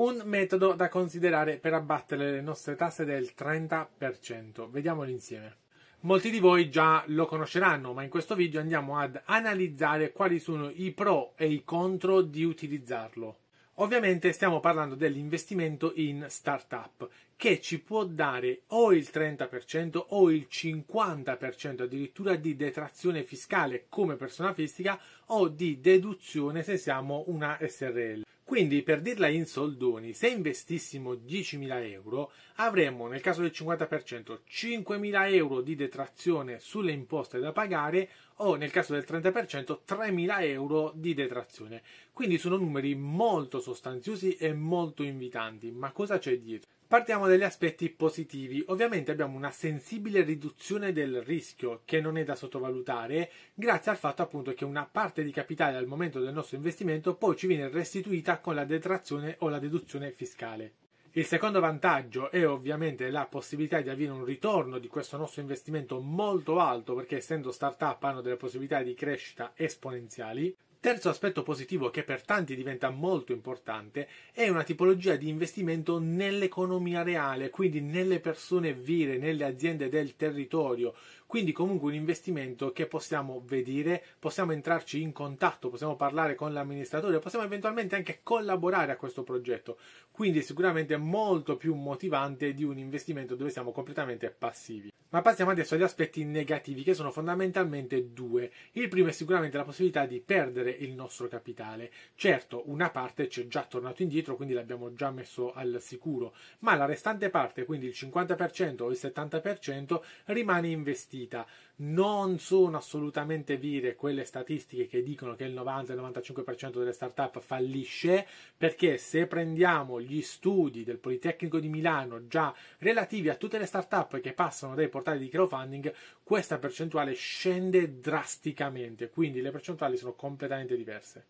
Un metodo da considerare per abbattere le nostre tasse del 30%. Vediamolo insieme. Molti di voi già lo conosceranno, ma in questo video andiamo ad analizzare quali sono i pro e i contro di utilizzarlo. Ovviamente stiamo parlando dell'investimento in startup che ci può dare o il 30% o il 50% addirittura di detrazione fiscale come persona fisica o di deduzione se siamo una SRL. Quindi, per dirla in soldoni, se investissimo 10.000 euro, avremmo nel caso del 50% 5.000 euro di detrazione sulle imposte da pagare o nel caso del 30% 3.000 euro di detrazione. Quindi sono numeri molto sostanziosi e molto invitanti, ma cosa c'è dietro? Partiamo dagli aspetti positivi. Ovviamente abbiamo una sensibile riduzione del rischio che non è da sottovalutare grazie al fatto appunto che una parte di capitale al momento del nostro investimento poi ci viene restituita con la detrazione o la deduzione fiscale. Il secondo vantaggio è ovviamente la possibilità di avere un ritorno di questo nostro investimento molto alto perché essendo startup hanno delle possibilità di crescita esponenziali Terzo aspetto positivo che per tanti diventa molto importante è una tipologia di investimento nell'economia reale, quindi nelle persone vive, nelle aziende del territorio, quindi comunque un investimento che possiamo vedere, possiamo entrarci in contatto, possiamo parlare con l'amministratore, possiamo eventualmente anche collaborare a questo progetto, quindi è sicuramente molto più motivante di un investimento dove siamo completamente passivi. Ma passiamo adesso agli aspetti negativi che sono fondamentalmente due. Il primo è sicuramente la possibilità di perdere crescere il nostro capitale. Certo, una parte ci è già tornato indietro, quindi l'abbiamo già messo al sicuro, ma la restante parte, quindi il 50% o il 70%, rimane investita non sono assolutamente vire quelle statistiche che dicono che il 90-95% delle start-up fallisce, perché se prendiamo gli studi del Politecnico di Milano già relativi a tutte le start-up che passano dai portali di crowdfunding, questa percentuale scende drasticamente, quindi le percentuali sono completamente diverse.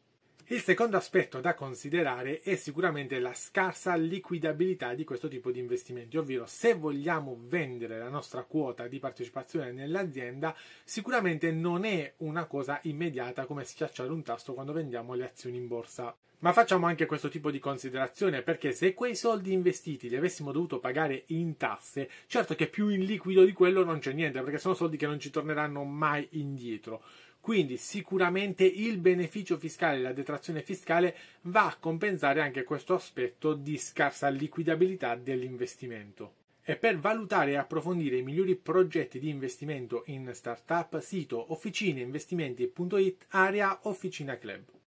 Il secondo aspetto da considerare è sicuramente la scarsa liquidabilità di questo tipo di investimenti, ovvero se vogliamo vendere la nostra quota di partecipazione nell'azienda, sicuramente non è una cosa immediata come schiacciare un tasto quando vendiamo le azioni in borsa. Ma facciamo anche questo tipo di considerazione perché se quei soldi investiti li avessimo dovuto pagare in tasse, certo che più in liquido di quello non c'è niente perché sono soldi che non ci torneranno mai indietro. Quindi sicuramente il beneficio fiscale, la detrazione fiscale va a compensare anche questo aspetto di scarsa liquidabilità dell'investimento. E per valutare e approfondire i migliori progetti di investimento in startup, sito officineinvestimenti.it area Officina Club.